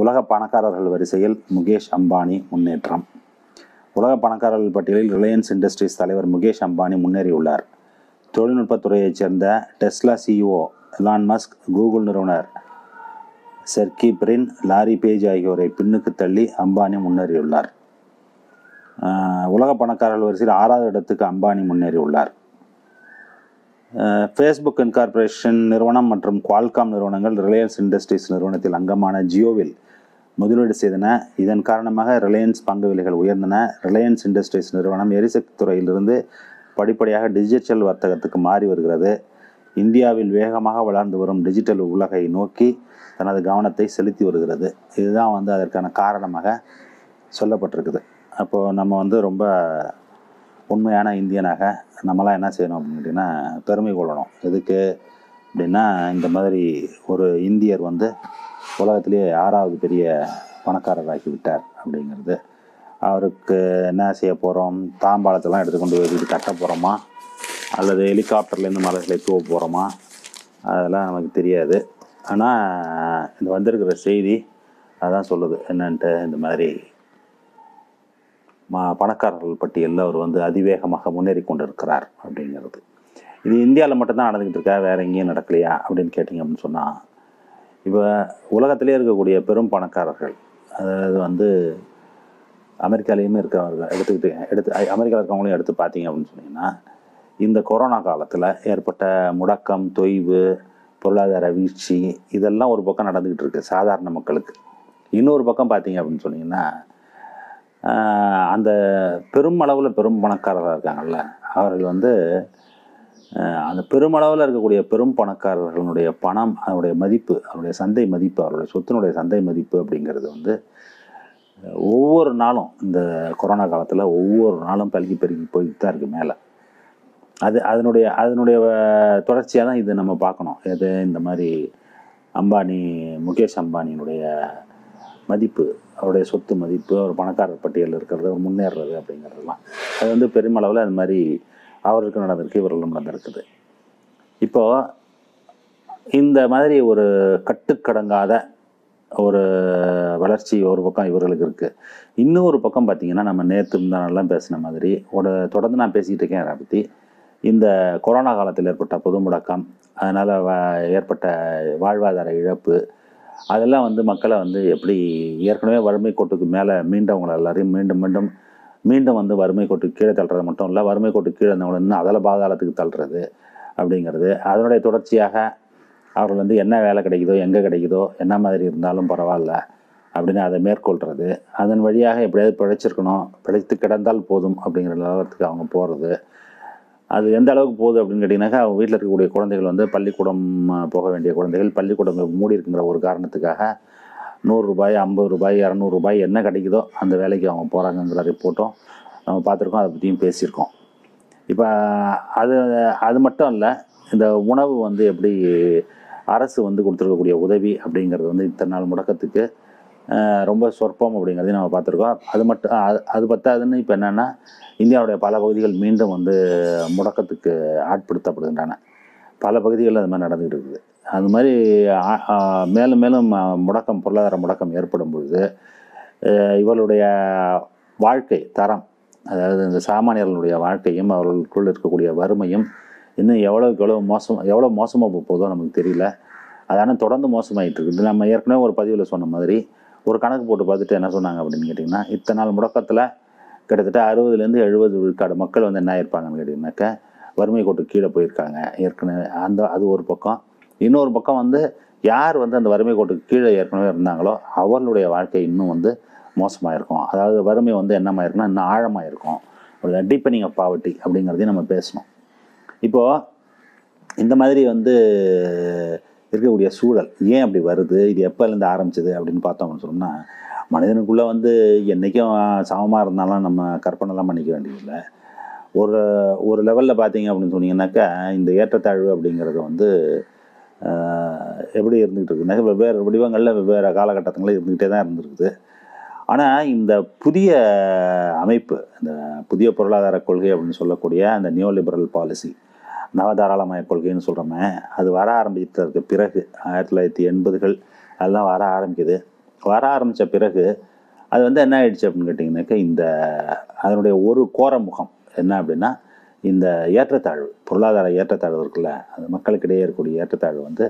உலக பணக்காரர்கள் வரிசையில் முகேஷ் அம்பானி முன்னேற்றம் உலக பணக்காரர்கள் பட்டியலில் ரிலையன்ஸ் இண்டஸ்ட்ரீஸ் தலைவர் முகேஷ் அம்பானி முன்னேறியுள்ளார் தொழில்நுட்பத்துறையைச் சேர்ந்த Tesla CEO Elon Musk Google நிறுவனர் செர்கி பிரின் லாரி பேஜ் ஆகியோரை பின்னுக்கு தள்ளி அம்பானி முன்னேறியுள்ளார் உலக பணக்காரர்கள் வரிசையில் ஆறாவது இடத்துக்கு அம்பானி முன்னேறியுள்ளார் ஃபேஸ்புக் இன்கார்பரேஷன் நிறுவனம் மற்றும் குவால்காம் நிறுவனங்கள் ரிலையன்ஸ் இண்டஸ்ட்ரீஸ் நிறுவனத்தில் அங்கமான ஜியோவில் முதலீடு செய்தன இதன் காரணமாக ரிலையன்ஸ் பங்கு விலைகள் உயர்ந்தன ரிலையன்ஸ் இண்டஸ்ட்ரீஸ் நிறுவனம் எரிசக்தி துறையிலிருந்து படிப்படியாக டிஜிட்டல் வர்த்தகத்துக்கு மாறி வருகிறது இந்தியாவில் வேகமாக வளர்ந்து வரும் டிஜிட்டல் உலகை நோக்கி தனது கவனத்தை செலுத்தி வருகிறது இதுதான் வந்து அதற்கான காரணமாக சொல்லப்பட்டிருக்குது அப்போது நம்ம வந்து ரொம்ப உண்மையான இந்தியனாக நம்மளாம் என்ன செய்யணும் அப்படின்னு பெருமை கொள்ளணும் எதுக்கு அப்படின்னா இந்த மாதிரி ஒரு இந்தியர் வந்து உலகத்துலேயே ஆறாவது பெரிய பணக்காரராகி விட்டார் அப்படிங்கிறது அவருக்கு என்ன செய்ய போகிறோம் தாம்பாளத்தெல்லாம் எடுத்துக்கொண்டு இது கட்ட போகிறோமா அல்லது ஹெலிகாப்டர்லேருந்து மலைகளை தூவ போகிறோமா அதெல்லாம் நமக்கு தெரியாது ஆனால் இந்த வந்திருக்கிற செய்தி அதான் சொல்லுது என்னன்ட்டு இந்த மாதிரி பணக்காரர்கள் பட்டியலில் அவர் வந்து அதிவேகமாக முன்னேறி கொண்டிருக்கிறார் அப்படிங்கிறது இது இந்தியாவில் மட்டும்தான் நடந்துக்கிட்டு இருக்கா வேறு எங்கேயும் நடக்கலையா அப்படின்னு கேட்டிங்க அப்படின்னு சொன்னால் இப்போ உலகத்திலே இருக்கக்கூடிய பெரும் பணக்காரர்கள் அதாவது வந்து அமெரிக்காலேயுமே இருக்கிறவர்கள் எடுத்துக்கிட்டு எடுத்து அமெரிக்காவில் இருக்கிறவங்களையும் எடுத்து பார்த்தீங்க அப்படின்னு சொன்னீங்கன்னா இந்த கொரோனா காலத்தில் ஏற்பட்ட முடக்கம் தொய்வு பொருளாதார வீழ்ச்சி இதெல்லாம் ஒரு பக்கம் நடந்துக்கிட்டு இருக்குது சாதாரண மக்களுக்கு இன்னொரு பக்கம் பார்த்தீங்க அப்படின்னு சொன்னிங்கன்னா அந்த பெருமளவில் பெரும் பணக்காரராக இருக்காங்கல்ல அவர்கள் வந்து அந்த பெருமளவில் இருக்கக்கூடிய பெரும் பணக்காரர்களுடைய பணம் அதனுடைய மதிப்பு அவருடைய சந்தை மதிப்பு அவருடைய சொத்தினுடைய சந்தை மதிப்பு அப்படிங்கிறது வந்து ஒவ்வொரு நாளும் இந்த கொரோனா காலத்தில் ஒவ்வொரு நாளும் பல்கி பெருகி போயிட்டு தான் இருக்குது மேலே அது அதனுடைய அதனுடைய தொடர்ச்சியாக தான் இது நம்ம பார்க்கணும் எது இந்த மாதிரி அம்பானி முகேஷ் அம்பானியினுடைய மதிப்பு அவருடைய சொத்து மதிப்பு அவர் பணக்காரர் பட்டியலில் இருக்கிறது அவர் முன்னேறுறது அப்படிங்கிறதுலாம் அது வந்து பெருமளவில் அது மாதிரி அவருக்கு நடந்திருக்கு இவர்களும் நடந்திருக்குது இப்போது இந்த மாதிரி ஒரு கட்டுக்கடங்காத ஒரு வளர்ச்சி ஒரு பக்கம் இவர்களுக்கு இருக்குது இன்னொரு பக்கம் பார்த்திங்கன்னா நம்ம நேற்று இருந்தாலெல்லாம் பேசின மாதிரி ஒரு தொடர்ந்து நான் பேசிகிட்டு இருக்கேன் அதை பற்றி இந்த கொரோனா காலத்தில் ஏற்பட்ட பொது முடக்கம் அதனால் ஏற்பட்ட வாழ்வாதார இழப்பு அதெல்லாம் வந்து மக்களை வந்து எப்படி ஏற்கனவே வறுமை கோட்டுக்கு மேலே மீண்டவங்களை எல்லாரையும் மீண்டும் மீண்டும் மீண்டும் வந்து வறுமை கோட்டுக்கு கீழே தள்ளுறது மட்டும் இல்லை வறுமை கோட்டுக்கு கீழே இருந்தவங்களை இன்னும் அதில் பாதாளத்துக்கு தள்ளுறது அப்படிங்கிறது அதனுடைய தொடர்ச்சியாக அவர்கள் வந்து என்ன வேலை கிடைக்குதோ எங்கே கிடைக்குதோ என்ன மாதிரி இருந்தாலும் பரவாயில்ல அப்படின்னு அதை மேற்கொள்கிறது அதன் வழியாக எப்படியாவது பிழைச்சிருக்கணும் பிழைத்து கிடந்தால் போதும் அப்படிங்கிற நிலவரத்துக்கு அவங்க போகிறது அது எந்த அளவுக்கு போகுது அப்படின்னு கேட்டிங்கனாக்கா அவங்க வீட்டில் இருக்கக்கூடிய குழந்தைகள் வந்து பள்ளிக்கூடம் போக வேண்டிய குழந்தைகள் பள்ளிக்கூடம் மூடி இருக்குங்கிற ஒரு காரணத்துக்காக நூறுரூபாய் ஐம்பது ரூபாய் இரநூறுபாய் என்ன கிடைக்குதோ அந்த வேலைக்கு அவங்க போகிறாங்கங்கிற ரிப்போர்ட்டும் நம்ம பார்த்துருக்கோம் அதை பற்றியும் பேசியிருக்கோம் இப்போ அது அது மட்டும் இல்லை இந்த உணவு வந்து எப்படி அரசு வந்து கொடுத்துருக்கக்கூடிய உதவி அப்படிங்கிறது வந்து இத்தனை நாள் முடக்கத்துக்கு ரொம்ப சொற்பம் அப்படிங்கிறதையும் நம்ம பார்த்துருக்கோம் அது மட்டும் அது அது பத்தாதுன்னு இப்போ என்னென்னா இந்தியாவுடைய பல பகுதிகள் மீண்டும் வந்து முடக்கத்துக்கு ஆட்படுத்தப்படுகின்றன பல பகுதிகளில் அது மாதிரி நடந்துகிட்டு இருக்குது அது மாதிரி மேலும் மேலும் முடக்கம் பொருளாதார முடக்கம் ஏற்படும் பொழுது இவளுடைய வாழ்க்கை தரம் அதாவது இந்த சாமானியர்களுடைய வாழ்க்கையும் அவர்களுக்குள் இருக்கக்கூடிய வறுமையும் இன்னும் எவ்வளோக்கு எவ்வளோ மோசம் எவ்வளோ மோசமாக போதோ நமக்கு தெரியல அதனால் தொடர்ந்து மோசமாகிட்டு இருக்குது நம்ம ஏற்கனவே ஒரு பதிவில் சொன்ன மாதிரி ஒரு கணக்கு போட்டு பார்த்துட்டு என்ன சொன்னாங்க அப்படின்னு கேட்டிங்கன்னா இத்தனை நாள் முடக்கத்தில் கிட்டத்தட்ட அறுபதுலேருந்து எழுபது விழுக்காடு மக்கள் வந்து என்ன இருப்பாங்கன்னு கேட்டிங்கனாக்க வறுமை கோட்டு கீழே போயிருக்காங்க ஏற்கனவே அந்த அது ஒரு பக்கம் இன்னொரு பக்கம் வந்து யார் வந்து அந்த வறுமை கோட்டுக்கு கீழே ஏற்கனவே இருந்தாங்களோ அவர்களுடைய வாழ்க்கை இன்னும் வந்து மோசமாக இருக்கும் அதாவது வறுமை வந்து என்னமாக இருக்குன்னா இன்னும் ஆழமாக இருக்கும் அப்படிதான் டீப்பனிங் ஆஃப் பாவர்ட்டி அப்படிங்கிறதையும் நம்ம பேசணும் இப்போது இந்த மாதிரி வந்து இருக்கக்கூடிய சூழல் ஏன் அப்படி வருது இது எப்போலேருந்து ஆரம்பிச்சது அப்படின்னு பார்த்தோம்னு சொன்னால் மனிதனுக்குள்ளே வந்து என்றைக்கும் சமமாக இருந்தாலும் நம்ம கற்பனைலாம் பண்ணிக்க வேண்டியதில்லை ஒரு ஒரு லெவலில் பார்த்தீங்க அப்படின்னு சொன்னீங்கன்னாக்கா இந்த ஏற்றத்தாழ்வு அப்படிங்கிறது வந்து எப்படி இருந்துகிட்டு இருக்குனாக்க வெவ்வேறு வடிவங்களில் வெவ்வேறு காலகட்டங்களில் இருந்துக்கிட்டே தான் இருந்திருக்குது ஆனால் இந்த புதிய அமைப்பு இந்த புதிய பொருளாதார கொள்கை அப்படின்னு சொல்லக்கூடிய அந்த நியூ லிபரல் பாலிசி நவதாராளமய கொள்கைன்னு சொல்கிறோமே அது வர ஆரம்பித்ததற்கு பிறகு ஆயிரத்தி தொள்ளாயிரத்தி எண்பதுகள் அதெல்லாம் வர ஆரம்பிக்குது வர ஆரம்பித்த பிறகு அது வந்து என்ன ஆயிடுச்சு அப்படின்னு கேட்டிங்கனாக்கா இந்த அதனுடைய ஒரு கோர முகம் என்ன அப்படின்னா இந்த ஏற்றத்தாழ்வு பொருளாதார ஏற்றத்தாழ்வு இருக்குல்ல அது மக்களுக்கிடையே இருக்கக்கூடிய ஏற்றத்தாழ்வு வந்து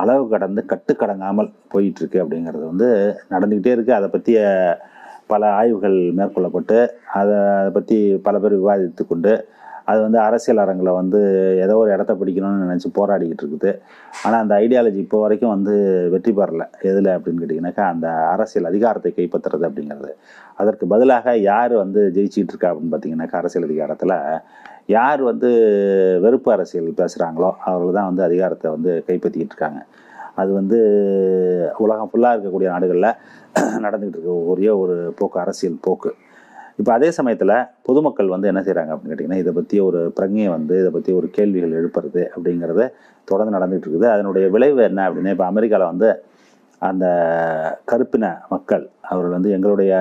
அளவு கடந்து கட்டுக்கடங்காமல் போயிட்டுருக்கு அப்படிங்கிறது வந்து நடந்துக்கிட்டே இருக்குது அதை பற்றிய பல ஆய்வுகள் மேற்கொள்ளப்பட்டு அதை அதை பற்றி பல பேர் விவாதித்து கொண்டு அது வந்து அரசியல் அரங்கில் வந்து ஏதோ ஒரு இடத்த பிடிக்கணும்னு நினச்சி போராடிக்கிட்டு இருக்குது ஆனால் அந்த ஐடியாலஜி இப்போ வரைக்கும் வந்து வெற்றி பெறலை எதில் அப்படின்னு கேட்டிங்கனாக்கா அந்த அரசியல் அதிகாரத்தை கைப்பற்றுறது அப்படிங்கிறது அதற்கு பதிலாக யார் வந்து ஜெயிச்சிகிட்டு இருக்கா அப்படின்னு பார்த்தீங்கன்னாக்கா அரசியல் அதிகாரத்தில் யார் வந்து வெறுப்பு அரசியல் பேசுகிறாங்களோ அவர்கள் தான் வந்து அதிகாரத்தை வந்து கைப்பற்றிக்கிட்டு இருக்காங்க அது வந்து உலகம் ஃபுல்லாக இருக்கக்கூடிய நாடுகளில் நடந்துக்கிட்டு இருக்க ஒரே ஒரு போக்கு அரசியல் போக்கு இப்போ அதே சமயத்தில் பொதுமக்கள் வந்து என்ன செய்கிறாங்க அப்படின்னு கேட்டிங்கன்னா இதை பற்றி ஒரு பிரங்கையை வந்து இதை பற்றி ஒரு கேள்விகள் எழுப்புறது அப்படிங்கிறத தொடர்ந்து நடந்துகிட்டு இருக்குது அதனுடைய விளைவு என்ன அப்படின்னா இப்போ அமெரிக்காவில் வந்து அந்த கருப்பின மக்கள் அவர்கள் வந்து எங்களுடைய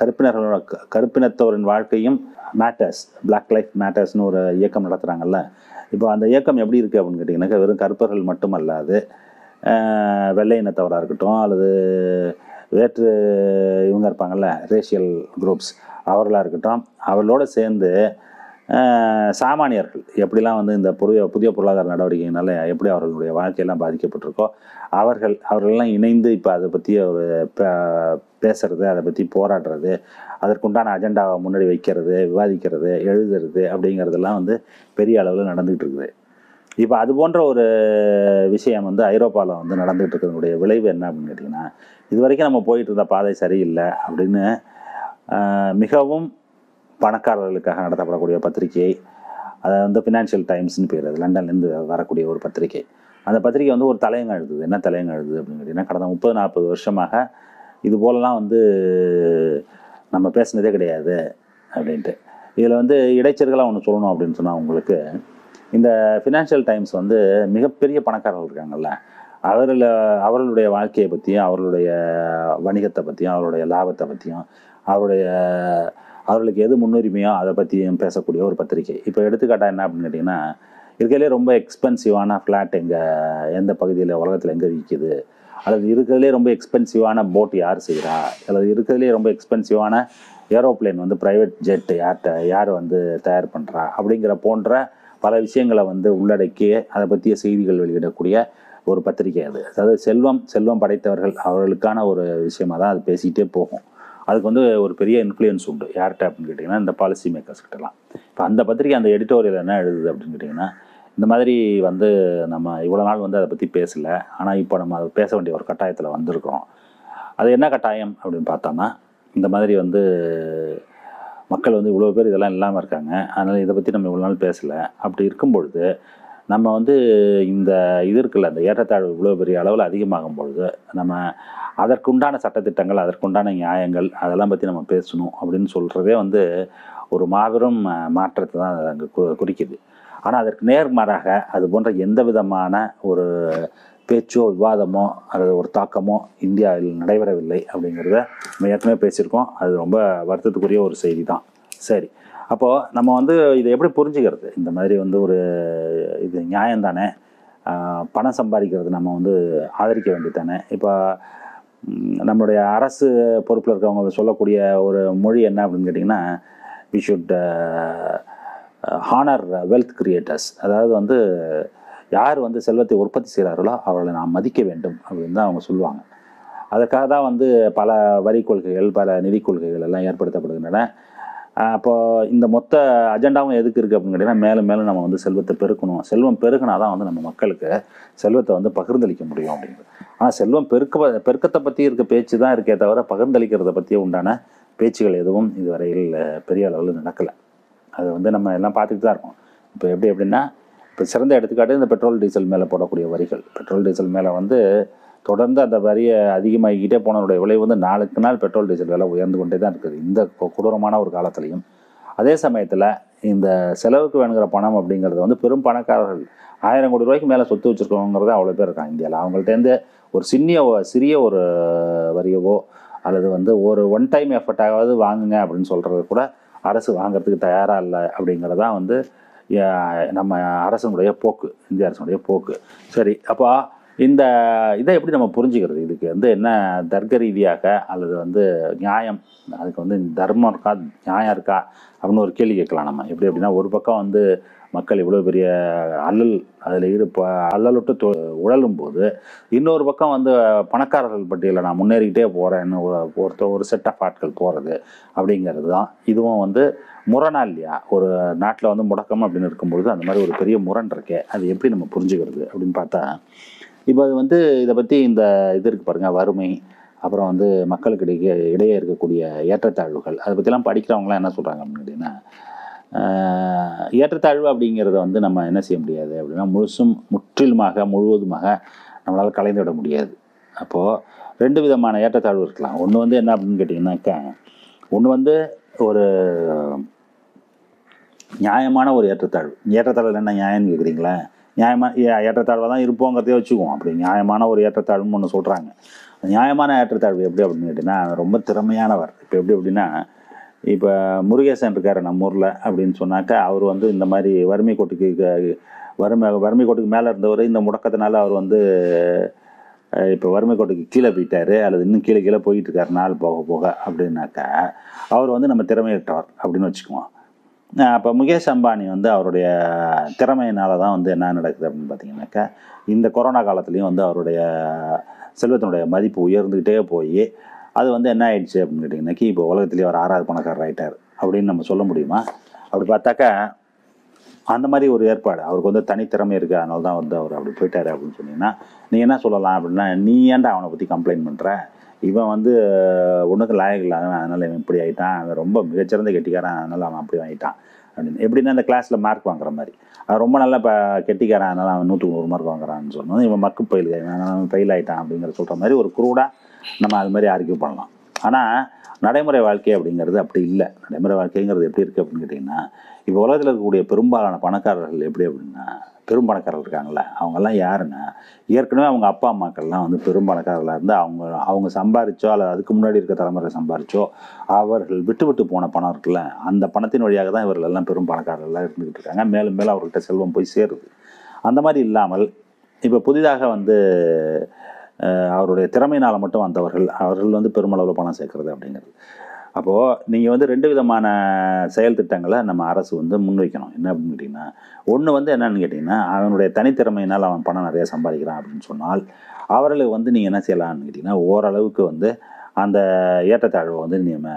கருப்பினர்களோட கருப்பினத்தோரின் வாழ்க்கையும் மேட்டர்ஸ் பிளாக் லைஃப் மேட்டர்ஸ்னு ஒரு இயக்கம் நடத்துகிறாங்கல்ல இப்போ அந்த இயக்கம் எப்படி இருக்குது அப்படின்னு கேட்டிங்கன்னாக்கா வெறும் கருப்பர்கள் மட்டுமல்லாது வெள்ளை இனத்தவராக இருக்கட்டும் அல்லது வேற்று இவங்க இருப்பாங்கள்ல ரேஷியல் குரூப்ஸ் அவர்களாக இருக்கட்டும் அவர்களோடு சேர்ந்து சாமானியர்கள் எப்படிலாம் வந்து இந்த புதிய புதிய பொருளாதார நடவடிக்கைனால எப்படி அவர்களுடைய வாழ்க்கையெல்லாம் பாதிக்கப்பட்டிருக்கோ அவர்கள் அவர்களெல்லாம் இணைந்து இப்போ அதை பற்றி ஒரு பேசுறது அதை பற்றி போராடுறது அதற்குண்டான அஜெண்டாவை முன்னாடி வைக்கிறது விவாதிக்கிறது எழுதுறது அப்படிங்கிறதெல்லாம் வந்து பெரிய அளவில் நடந்துகிட்டு இருக்குது இப்போ அது போன்ற ஒரு விஷயம் வந்து ஐரோப்பாவில் வந்து நடந்துகிட்டு இருக்கிறதுனுடைய விளைவு என்ன அப்படின்னு கேட்டிங்கன்னா இது வரைக்கும் நம்ம போயிட்டு இருந்த பாதை சரியில்லை அப்படின்னு மிகவும் பணக்காரர்களுக்காக நடத்தப்படக்கூடிய பத்திரிகை அதை வந்து ஃபினான்ஷியல் டைம்ஸ்னு பேர் அது லண்டன்லேருந்து வரக்கூடிய ஒரு பத்திரிகை அந்த பத்திரிகை வந்து ஒரு தலையங்க எழுதுது என்ன தலையங்க எழுது அப்படின்னு கேட்டிங்கன்னா கடந்த முப்பது நாற்பது வருஷமாக இது போலலாம் வந்து நம்ம பேசுனதே கிடையாது அப்படின்ட்டு இதில் வந்து இடைச்சர்களாக ஒன்று சொல்லணும் அப்படின்னு சொன்னால் உங்களுக்கு இந்த ஃபினான்ஷியல் டைம்ஸ் வந்து மிகப்பெரிய பணக்காரர்கள் இருக்காங்கல்ல அவரில் அவர்களுடைய வாழ்க்கையை பற்றியும் அவர்களுடைய வணிகத்தை பற்றியும் அவருடைய லாபத்தை பற்றியும் அவருடைய அவர்களுக்கு எது முன்னுரிமையோ அதை பற்றியும் பேசக்கூடிய ஒரு பத்திரிகை இப்போ எடுத்துக்காட்டாக என்ன அப்படின்னு கேட்டிங்கன்னா இருக்கிறதுலே ரொம்ப எக்ஸ்பென்சிவான ஃப்ளாட் எங்கே எந்த பகுதியில் உலகத்தில் எங்கே விற்கிது அல்லது இருக்கிறதுலே ரொம்ப எக்ஸ்பென்சிவான போட் யார் செய்கிறா அல்லது இருக்கிறதுலே ரொம்ப எக்ஸ்பென்சிவான ஏரோப்ளேன் வந்து ப்ரைவேட் ஜெட்டு யார்கிட்ட யார் வந்து தயார் பண்ணுறா அப்படிங்கிற போன்ற பல விஷயங்களை வந்து உள்ளடக்கி அதை பற்றிய செய்திகள் வெளியிடக்கூடிய ஒரு பத்திரிகை அது அதாவது செல்வம் செல்வம் படைத்தவர்கள் அவர்களுக்கான ஒரு விஷயமாக தான் அது பேசிக்கிட்டே போகும் அதுக்கு வந்து ஒரு பெரிய இன்ஃப்ளூயன்ஸ் உண்டு யார்கிட்ட அப்படின்னு கேட்டிங்கன்னா இந்த பாலிசி மேக்கர்ஸ் கிட்டலாம் இப்போ அந்த பத்திரிக்கை அந்த எடிட்டோரியல் என்ன எழுதுது அப்படின்னு கேட்டிங்கன்னா இந்த மாதிரி வந்து நம்ம இவ்வளோ நாள் வந்து அதை பற்றி பேசலை ஆனால் இப்போ நம்ம அதை பேச வேண்டிய ஒரு கட்டாயத்தில் வந்திருக்கிறோம் அது என்ன கட்டாயம் அப்படின்னு பார்த்தோம்னா இந்த மாதிரி வந்து மக்கள் வந்து இவ்வளோ பேர் இதெல்லாம் இல்லாமல் இருக்காங்க அதனால் இதை பற்றி நம்ம இவ்வளோ நாள் பேசலை அப்படி இருக்கும் பொழுது நம்ம வந்து இந்த இது இருக்குல்ல அந்த ஏற்றத்தாழ்வு இவ்வளோ பெரிய அளவில் அதிகமாகும் பொழுது நம்ம அதற்குண்டான சட்டத்திட்டங்கள் அதற்குண்டான நியாயங்கள் அதெல்லாம் பற்றி நம்ம பேசணும் அப்படின்னு சொல்கிறதே வந்து ஒரு மாபெரும் மாற்றத்தை தான் அங்கே குறிக்குது ஆனால் அதற்கு நேர்மாறாக அது போன்ற எந்த விதமான ஒரு பேச்சோ விவாதமோ அல்லது ஒரு தாக்கமோ இந்தியாவில் நடைபெறவில்லை அப்படிங்கிறத நம்ம ஏற்கனவே பேசியிருக்கோம் அது ரொம்ப வருத்தத்துக்குரிய ஒரு செய்தி தான் சரி அப்போது நம்ம வந்து இதை எப்படி புரிஞ்சுக்கிறது இந்த மாதிரி வந்து ஒரு இது நியாயம் தானே பணம் சம்பாதிக்கிறது நம்ம வந்து ஆதரிக்க வேண்டியதானே தானே இப்போ நம்மளுடைய அரசு பொறுப்பில் இருக்கிறவங்க சொல்லக்கூடிய ஒரு மொழி என்ன அப்படின்னு கேட்டிங்கன்னா we should honour wealth creators அதாவது வந்து யார் வந்து செல்வத்தை உற்பத்தி செய்கிறார்களோ அவர்களை நாம் மதிக்க வேண்டும் அப்படின்னு தான் அவங்க சொல்லுவாங்க அதற்காக தான் வந்து பல வரி கொள்கைகள் பல நிதி கொள்கைகள் எல்லாம் ஏற்படுத்தப்படுகின்றன அப்போ இந்த மொத்த அஜெண்டாவும் எதுக்கு இருக்குது அப்படின்னு கேட்டிங்கன்னா மேலும் மேலும் நம்ம வந்து செல்வத்தை பெருக்கணும் செல்வம் பெருக்கினா தான் வந்து நம்ம மக்களுக்கு செல்வத்தை வந்து பகிர்ந்தளிக்க முடியும் அப்படின்னு ஆனால் செல்வம் பெருக்க பெருக்கத்தை பற்றி இருக்க பேச்சு தான் இருக்கே தவிர பகிர்ந்தளிக்கிறத பற்றி உண்டான பேச்சுகள் எதுவும் இதுவரையில் பெரிய அளவில் நடக்கலை அது வந்து நம்ம எல்லாம் பார்த்துக்கிட்டு தான் இருக்கோம் இப்போ எப்படி எப்படின்னா இப்போ சிறந்த எடுத்துக்காட்டு இந்த பெட்ரோல் டீசல் மேலே போடக்கூடிய வரிகள் பெட்ரோல் டீசல் மேலே வந்து தொடர்ந்து அந்த வரியை அதிகமாகிக்கிட்டே போனதுடைய விலை வந்து நாளுக்கு நாள் பெட்ரோல் டீசல் விலை உயர்ந்து கொண்டே தான் இருக்குது இந்த கொடூரமான ஒரு காலத்துலேயும் அதே சமயத்தில் இந்த செலவுக்கு வேணுங்கிற பணம் அப்படிங்கிறது வந்து பெரும் பணக்காரர்கள் ஆயிரம் கோடி ரூபாய்க்கு மேலே சொத்து வச்சுருக்கோங்கிறது அவ்வளோ பேர் இருக்காங்க இந்தியாவில் அவங்கள்ட்டேருந்து ஒரு சின்ன சிறிய ஒரு வரியவோ அல்லது வந்து ஒரு ஒன் டைம் எஃபர்ட்டாவது வாங்குங்க அப்படின்னு சொல்கிறது கூட அரசு வாங்கிறதுக்கு தயாராக இல்லை அப்படிங்கிறதான் வந்து நம்ம அரசனுடைய போக்கு இந்திய அரசனுடைய போக்கு சரி அப்போ இந்த இதை எப்படி நம்ம புரிஞ்சுக்கிறது இதுக்கு வந்து என்ன தர்க்க ரீதியாக அல்லது வந்து நியாயம் அதுக்கு வந்து தர்மம் இருக்கா நியாயம் இருக்கா அப்படின்னு ஒரு கேள்வி கேட்கலாம் நம்ம எப்படி அப்படின்னா ஒரு பக்கம் வந்து மக்கள் இவ்வளோ பெரிய அல்லல் அதில் ஈடுப அல்லலுட்டு தொ உழலும் போது இன்னொரு பக்கம் வந்து பணக்காரர்கள் பட்டியலில் நான் முன்னேறிக்கிட்டே போகிறேன்னு ஒருத்தர் ஒரு செட் ஆஃப் ஆட்கள் போகிறது அப்படிங்கிறது தான் இதுவும் வந்து முரணா இல்லையா ஒரு நாட்டில் வந்து முடக்கம் அப்படின்னு இருக்கும்பொழுது அந்த மாதிரி ஒரு பெரிய முரண் இருக்கே அது எப்படி நம்ம புரிஞ்சுக்கிறது அப்படின்னு பார்த்தா இப்போ அது வந்து இதை பற்றி இந்த இது இருக்குது பாருங்கள் வறுமை அப்புறம் வந்து மக்களுக்கு இடையே இடையே இருக்கக்கூடிய ஏற்றத்தாழ்வுகள் அதை பற்றிலாம் படிக்கிறவங்களாம் என்ன சொல்கிறாங்க அப்படின்னா ஏற்றத்தாழ்வு அப்படிங்கிறத வந்து நம்ம என்ன செய்ய முடியாது அப்படின்னா முழுசும் முற்றிலுமாக முழுவதுமாக நம்மளால் கலைந்து விட முடியாது அப்போது ரெண்டு விதமான ஏற்றத்தாழ்வு இருக்கலாம் ஒன்று வந்து என்ன அப்படின்னு கேட்டிங்கன்னாக்கா ஒன்று வந்து ஒரு நியாயமான ஒரு ஏற்றத்தாழ்வு ஏற்றத்தாழ்வு என்ன நியாயம்னு கேட்குறீங்களா நியாயமான ஏற்றத்தாழ்வாக தான் இருப்போங்கிறதே வச்சுக்குவோம் அப்படி நியாயமான ஒரு ஏற்றத்தாழ்வுன்னு ஒன்று சொல்கிறாங்க நியாயமான ஏற்றத்தாழ்வு எப்படி அப்படின்னு கேட்டிங்கன்னா ரொம்ப திறமையானவர் இப்போ எப்படி அப்படின்னா இப்போ முருகேசன் இருக்கார் நம்ம ஊரில் அப்படின்னு சொன்னாக்கா அவர் வந்து இந்த மாதிரி வறுமை கோட்டுக்கு வறுமை வறுமை கோட்டுக்கு மேலே இருந்தவர் இந்த முடக்கத்தினால அவர் வந்து இப்போ வறுமை கோட்டுக்கு கீழே போயிட்டார் அல்லது இன்னும் கீழே கீழே போயிட்டு இருக்கார் நாள் போக போக அப்படின்னாக்கா அவர் வந்து நம்ம திறமையற்றவர் அப்படின்னு வச்சுக்குவோம் அப்போ முகேஷ் அம்பானி வந்து அவருடைய திறமையினால தான் வந்து என்ன நடக்குது அப்படின்னு பார்த்தீங்கன்னாக்கா இந்த கொரோனா காலத்துலேயும் வந்து அவருடைய செல்வத்தினுடைய மதிப்பு உயர்ந்துக்கிட்டே போய் அது வந்து என்ன ஆயிடுச்சு அப்படின்னு கேட்டிங்கனாக்கி இப்போ உலகத்துலேயே அவர் ஆறாவது பணக்காரர் ஆகிட்டார் அப்படின்னு நம்ம சொல்ல முடியுமா அப்படி பார்த்தாக்கா அந்த மாதிரி ஒரு ஏற்பாடு அவருக்கு வந்து தனித்திறமை இருக்குது அதனால தான் வந்து அவர் அப்படி போயிட்டார் அப்படின்னு சொன்னீங்கன்னா நீ என்ன சொல்லலாம் அப்படின்னா நீ ஏன்டா அவனை பற்றி கம்ப்ளைண்ட் பண்ணுற இவன் வந்து உனக்கு லாயக் இல்லாத அதனால் இவன் இப்படி ஆகிட்டான் அவன் ரொம்ப மிகச்சிறந்த கெட்டிக்காரன் அதனால் அவன் அப்படி ஆகிட்டான் அப்படின்னு எப்படின்னா இந்த கிளாஸில் மார்க் வாங்குற மாதிரி அவன் ரொம்ப நல்லா இப்போ கெட்டிக்காரன் அதனால் அவன் நூற்றுக்கு நூறு மார்க் வாங்குறான்னு சொன்னது இவன் மக்கு பயில் அவன் ஃபெயில் ஆகிட்டான் அப்படிங்கிற சொல்கிற மாதிரி ஒரு குரூடாக நம்ம அது மாதிரி ஆர்கியூ பண்ணலாம் ஆனால் நடைமுறை வாழ்க்கை அப்படிங்கிறது அப்படி இல்லை நடைமுறை வாழ்க்கைங்கிறது எப்படி இருக்குது அப்படின்னு கேட்டிங்கன்னா இப்போ உலகத்தில் இருக்கக்கூடிய பெரும்பாலான பணக்காரர்கள் எப்படி அப்படின்னா பெரும் இருக்காங்கள அவங்கெல்லாம் யாருன்னா ஏற்கனவே அவங்க அப்பா அம்மாக்கள்லாம் வந்து பெரும் பணக்காரர்களாக இருந்து அவங்க அவங்க சம்பாரிச்சோ அல்லது அதுக்கு முன்னாடி இருக்க தலைமுறை சம்பாரிச்சோ அவர்கள் விட்டு விட்டு போன பணம் இருக்குல்ல அந்த பணத்தின் வழியாக தான் இவர்கள் எல்லாம் பெரும் பணக்காரர்களாக இருந்துக்கிட்டு இருக்காங்க மேலும் மேலும் அவர்கிட்ட செல்வம் போய் சேருது அந்த மாதிரி இல்லாமல் இப்போ புதிதாக வந்து அவருடைய திறமையினால் மட்டும் வந்தவர்கள் அவர்கள் வந்து பெருமளவில் பணம் சேர்க்குறது அப்படிங்கிறது அப்போது நீங்கள் வந்து ரெண்டு விதமான செயல் திட்டங்களை நம்ம அரசு வந்து முன்வைக்கணும் என்ன அப்படின்னு கேட்டிங்கன்னா ஒன்று வந்து என்னென்னு கேட்டிங்கன்னா அவனுடைய தனித்திறமையினால் அவன் பணம் நிறைய சம்பாதிக்கிறான் அப்படின்னு சொன்னால் அவர்களுக்கு வந்து நீங்கள் என்ன செய்யலாம்னு கேட்டிங்கன்னா ஓரளவுக்கு வந்து அந்த ஏற்றத்தாழ்வை வந்து நம்ம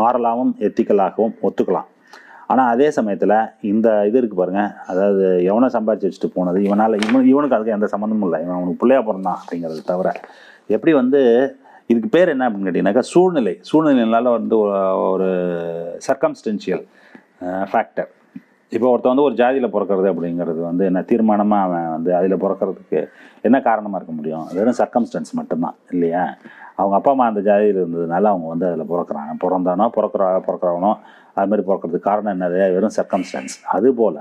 மாறலாகவும் எத்திக்கலாகவும் ஒத்துக்கலாம் ஆனால் அதே சமயத்தில் இந்த இது இருக்குது பாருங்கள் அதாவது எவனை சம்பாதிச்சு வச்சுட்டு போனது இவனால் இவன் இவனுக்கு அதுக்கு எந்த சம்மந்தமும் இல்லை இவன் அவனுக்கு பிள்ளையா பிறந்தான் அப்படிங்கிறது தவிர எப்படி வந்து இதுக்கு பேர் என்ன அப்படின்னு கேட்டிங்கனாக்கா சூழ்நிலை சூழ்நிலைனால வந்து ஒரு சர்க்கம்ஸ்டென்ஷியல் ஃபேக்டர் இப்போ ஒருத்தன் வந்து ஒரு ஜாதியில் பிறக்கிறது அப்படிங்கிறது வந்து என்ன தீர்மானமாக அவன் வந்து அதில் பிறக்கிறதுக்கு என்ன காரணமாக இருக்க முடியும் வெறும் சர்க்கம்ஸ்டன்ஸ் மட்டும்தான் இல்லையா அவங்க அப்பா அம்மா அந்த ஜாதியில் இருந்ததுனால அவங்க வந்து அதில் பிறக்கிறாங்க பிறந்தானோ பிறக்கிற பிறக்கிறவனோ அது மாதிரி பிறக்கிறதுக்கு காரணம் என்னது வெறும் சர்க்கம்ஸ்டன்ஸ் அதுபோல்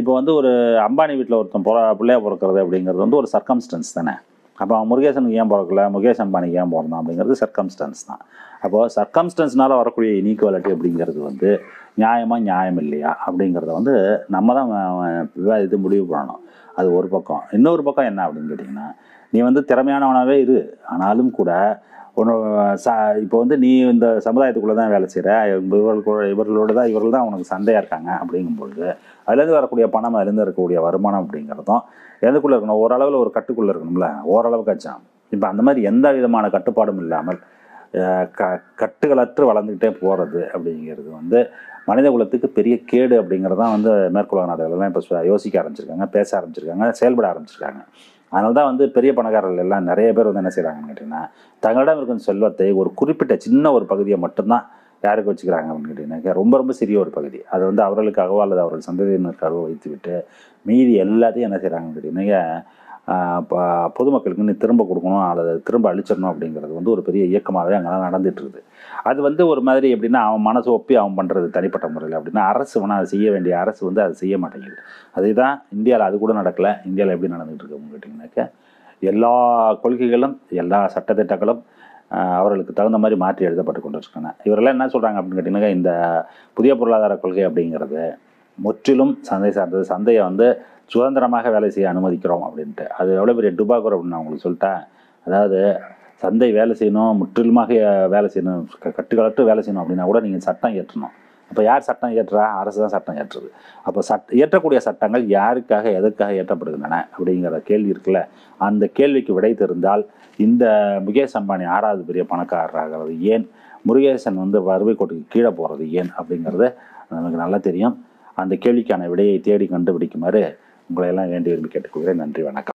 இப்போ வந்து ஒரு அம்பானி வீட்டில் ஒருத்தன் பிற பிள்ளையாக பிறக்கிறது அப்படிங்கிறது வந்து ஒரு சர்க்கம்ஸ்டன்ஸ் தானே அப்போ அவன் முருகேசனுக்கு ஏன் பிறக்கல முகேஷ் அம்பானிக்கு ஏன் பிறந்தான் அப்படிங்கிறது சர்க்கம்ஸ்டன்ஸ் தான் அப்போது சர்க்கம்ஸ்டன்ஸ்னால் வரக்கூடிய இனிக்குவாலிட்டி அப்படிங்கிறது வந்து நியாயமாக நியாயம் இல்லையா அப்படிங்கிறத வந்து நம்ம தான் இது முடிவு பண்ணணும் அது ஒரு பக்கம் இன்னொரு பக்கம் என்ன அப்படின்னு கேட்டிங்கன்னா நீ வந்து திறமையானவனாகவே இரு ஆனாலும் கூட ஒன்று சா இப்போ வந்து நீ இந்த சமுதாயத்துக்குள்ளே தான் வேலை செய்கிற கூட இவர்களோடு தான் இவர்கள் தான் உனக்கு சண்டையாக இருக்காங்க அப்படிங்கும்பொழுது அதுலேருந்து வரக்கூடிய பணம் அதுலேருந்து இருக்கக்கூடிய வருமானம் அப்படிங்கிறதும் எதுக்குள்ளே இருக்கணும் ஓரளவில் ஒரு கட்டுக்குள்ளே இருக்கணும்ல ஓரளவுக்காச்சான் இப்போ அந்த மாதிரி எந்த விதமான கட்டுப்பாடும் இல்லாமல் க கட்டுகளற்று வளர்ந்துக்கிட்டே போகிறது அப்படிங்கிறது வந்து மனித குலத்துக்கு பெரிய கேடு அப்படிங்கிறதான் வந்து மேற்குலக நாடுகள்லாம் இப்போ யோசிக்க ஆரம்பிச்சிருக்காங்க பேச ஆரம்பிச்சிருக்காங்க செயல்பட ஆரம்பிச்சிருக்காங்க அதனால தான் வந்து பெரிய பணக்காரர்கள் எல்லாம் நிறைய பேர் வந்து என்ன செய்கிறாங்கன்னு கேட்டிங்கன்னா தங்களிடம் இருக்கும் செல்வத்தை ஒரு குறிப்பிட்ட சின்ன ஒரு பகுதியை மட்டும்தான் யாருக்கு வச்சுக்கிறாங்க அப்படின்னு கேட்டிங்கனாக்கா ரொம்ப ரொம்ப சிறிய ஒரு பகுதி அதை வந்து அவர்களுக்காகவோ அல்லது அவர்கள் சந்ததியினருக்காகவோ வைத்துவிட்டு மீதி எல்லாத்தையும் என்ன செய்கிறாங்கன்னு கேட்டிங்கனாக்கா பொதுமக்களுக்கு திரும்ப கொடுக்கணும் அல்லது திரும்ப அழிச்சிடணும் அப்படிங்கிறது வந்து ஒரு பெரிய இயக்கமாகவே அங்கெல்லாம் நடந்துகிட்டு இருக்குது அது வந்து ஒரு மாதிரி எப்படின்னா அவன் மனசு ஒப்பி அவன் பண்ணுறது தனிப்பட்ட முறையில் அப்படின்னா அரசு வேணால் அதை செய்ய வேண்டிய அரசு வந்து அதை செய்ய மாட்டேங்குது அதுதான் இந்தியாவில் அது கூட நடக்கலை இந்தியாவில் எப்படி நடந்துகிட்டு இருக்கு அப்படின்னு கேட்டிங்கனாக்கா எல்லா கொள்கைகளும் எல்லா சட்டத்திட்டங்களும் அவர்களுக்கு தகுந்த மாதிரி மாற்றி எழுதப்பட்டு கொண்டு இவரெல்லாம் என்ன சொல்கிறாங்க அப்படின்னு கேட்டிங்கன்னா இந்த புதிய பொருளாதார கொள்கை அப்படிங்கிறது முற்றிலும் சந்தை சார்ந்தது சந்தையை வந்து சுதந்திரமாக வேலை செய்ய அனுமதிக்கிறோம் அப்படின்ட்டு அது எவ்வளோ பெரிய டுபாக்கூர் அப்படின்னு நான் உங்களுக்கு சொல்லிட்டேன் அதாவது சந்தை வேலை செய்யணும் முற்றிலுமாக வேலை செய்யணும் கட்டுக்கலட்டு வேலை செய்யணும் அப்படின்னா கூட நீங்கள் சட்டம் ஏற்றணும் அப்போ யார் சட்டம் இயற்றா அரசு தான் சட்டம் ஏற்றுது அப்போ சட் இயற்றக்கூடிய சட்டங்கள் யாருக்காக எதற்காக ஏற்றப்படுகின்றன அப்படிங்கிற கேள்வி இருக்குல்ல அந்த கேள்விக்கு விடை தெரிந்தால் இந்த முகேஷ் அம்பானி ஆறாவது பெரிய பணக்காரராகிறது ஏன் முருகேசன் வந்து வறுவை கோட்டுக்கு கீழே போகிறது ஏன் அப்படிங்கிறது நமக்கு நல்லா தெரியும் அந்த கேள்விக்கான விடையை தேடி கண்டுபிடிக்குமாறு உங்களையெல்லாம் வேண்டி விரும்பி கேட்டுக்கொள்கிறேன் நன்றி வணக்கம்